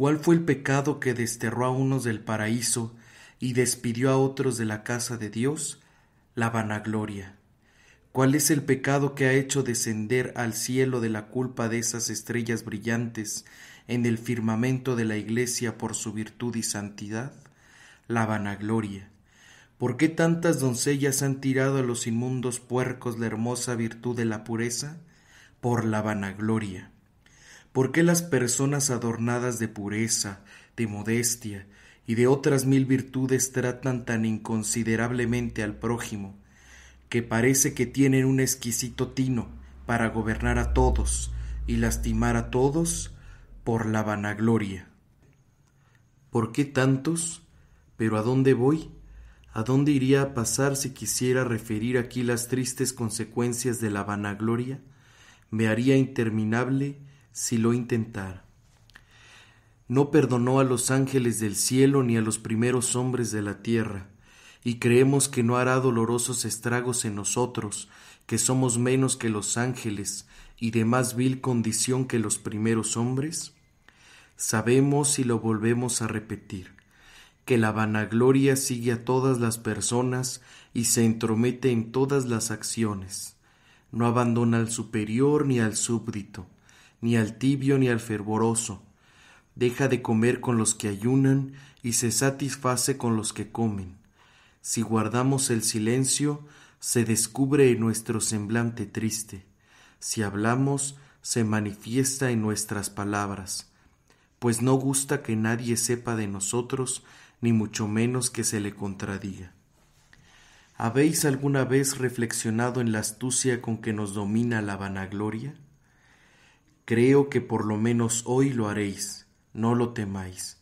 ¿Cuál fue el pecado que desterró a unos del paraíso y despidió a otros de la casa de Dios? La vanagloria. ¿Cuál es el pecado que ha hecho descender al cielo de la culpa de esas estrellas brillantes en el firmamento de la Iglesia por su virtud y santidad? La vanagloria. ¿Por qué tantas doncellas han tirado a los inmundos puercos la hermosa virtud de la pureza? Por la vanagloria. ¿Por qué las personas adornadas de pureza, de modestia y de otras mil virtudes tratan tan inconsiderablemente al prójimo, que parece que tienen un exquisito tino para gobernar a todos y lastimar a todos por la vanagloria? ¿Por qué tantos? Pero ¿a dónde voy? ¿A dónde iría a pasar si quisiera referir aquí las tristes consecuencias de la vanagloria? Me haría interminable si lo intentara. No perdonó a los ángeles del cielo ni a los primeros hombres de la tierra, y creemos que no hará dolorosos estragos en nosotros, que somos menos que los ángeles y de más vil condición que los primeros hombres? Sabemos y lo volvemos a repetir, que la vanagloria sigue a todas las personas y se entromete en todas las acciones. No abandona al superior ni al súbdito, ni al tibio ni al fervoroso. Deja de comer con los que ayunan y se satisface con los que comen. Si guardamos el silencio, se descubre en nuestro semblante triste. Si hablamos, se manifiesta en nuestras palabras. Pues no gusta que nadie sepa de nosotros, ni mucho menos que se le contradiga. ¿Habéis alguna vez reflexionado en la astucia con que nos domina la vanagloria? Creo que por lo menos hoy lo haréis, no lo temáis.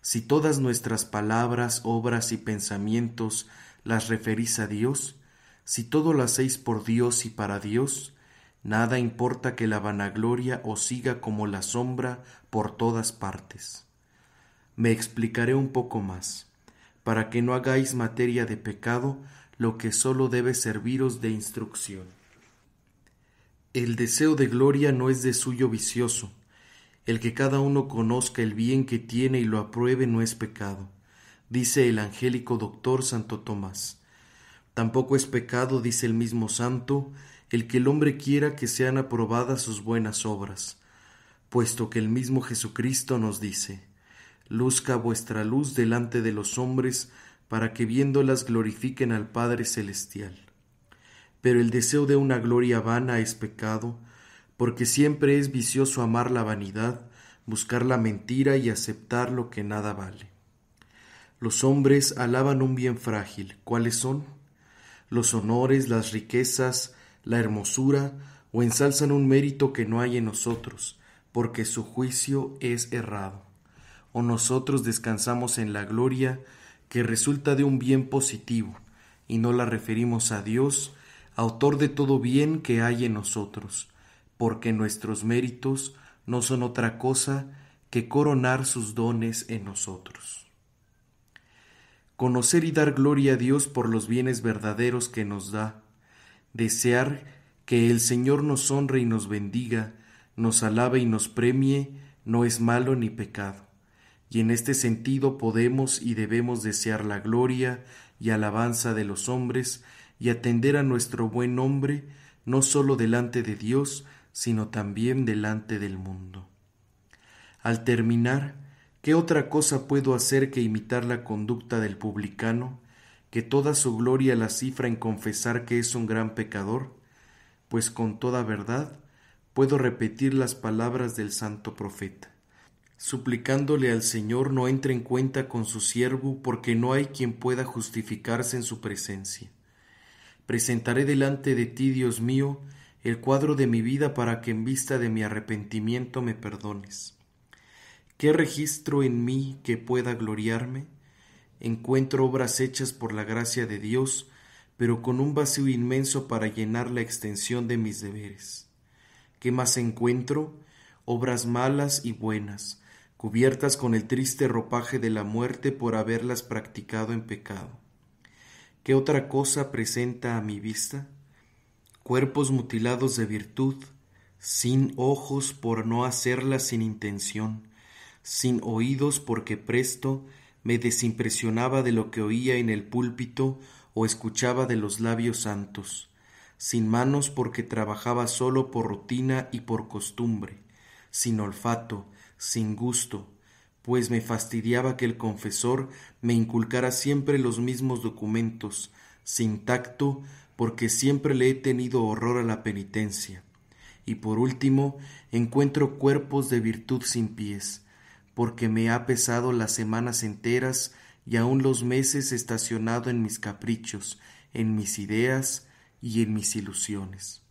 Si todas nuestras palabras, obras y pensamientos las referís a Dios, si todo lo hacéis por Dios y para Dios, nada importa que la vanagloria os siga como la sombra por todas partes. Me explicaré un poco más, para que no hagáis materia de pecado lo que sólo debe serviros de instrucción. El deseo de gloria no es de suyo vicioso. El que cada uno conozca el bien que tiene y lo apruebe no es pecado, dice el angélico doctor Santo Tomás. Tampoco es pecado, dice el mismo santo, el que el hombre quiera que sean aprobadas sus buenas obras, puesto que el mismo Jesucristo nos dice, Luzca vuestra luz delante de los hombres, para que viéndolas glorifiquen al Padre Celestial. Pero el deseo de una gloria vana es pecado, porque siempre es vicioso amar la vanidad, buscar la mentira y aceptar lo que nada vale. Los hombres alaban un bien frágil. ¿Cuáles son? Los honores, las riquezas, la hermosura, o ensalzan un mérito que no hay en nosotros, porque su juicio es errado. O nosotros descansamos en la gloria que resulta de un bien positivo, y no la referimos a Dios, autor de todo bien que hay en nosotros, porque nuestros méritos no son otra cosa que coronar sus dones en nosotros. Conocer y dar gloria a Dios por los bienes verdaderos que nos da, desear que el Señor nos honre y nos bendiga, nos alabe y nos premie, no es malo ni pecado, y en este sentido podemos y debemos desear la gloria y alabanza de los hombres, y atender a nuestro buen nombre, no sólo delante de Dios, sino también delante del mundo. Al terminar, ¿qué otra cosa puedo hacer que imitar la conducta del publicano, que toda su gloria la cifra en confesar que es un gran pecador? Pues con toda verdad puedo repetir las palabras del santo profeta suplicándole al Señor no entre en cuenta con su siervo, porque no hay quien pueda justificarse en su presencia. Presentaré delante de ti, Dios mío, el cuadro de mi vida para que en vista de mi arrepentimiento me perdones. ¿Qué registro en mí que pueda gloriarme? Encuentro obras hechas por la gracia de Dios, pero con un vacío inmenso para llenar la extensión de mis deberes. ¿Qué más encuentro? Obras malas y buenas, cubiertas con el triste ropaje de la muerte por haberlas practicado en pecado. ¿Qué otra cosa presenta a mi vista? Cuerpos mutilados de virtud, sin ojos por no hacerla sin intención, sin oídos porque presto me desimpresionaba de lo que oía en el púlpito o escuchaba de los labios santos, sin manos porque trabajaba solo por rutina y por costumbre, sin olfato, sin gusto, pues me fastidiaba que el confesor me inculcara siempre los mismos documentos, sin tacto, porque siempre le he tenido horror a la penitencia. Y por último, encuentro cuerpos de virtud sin pies, porque me ha pesado las semanas enteras y aun los meses estacionado en mis caprichos, en mis ideas y en mis ilusiones.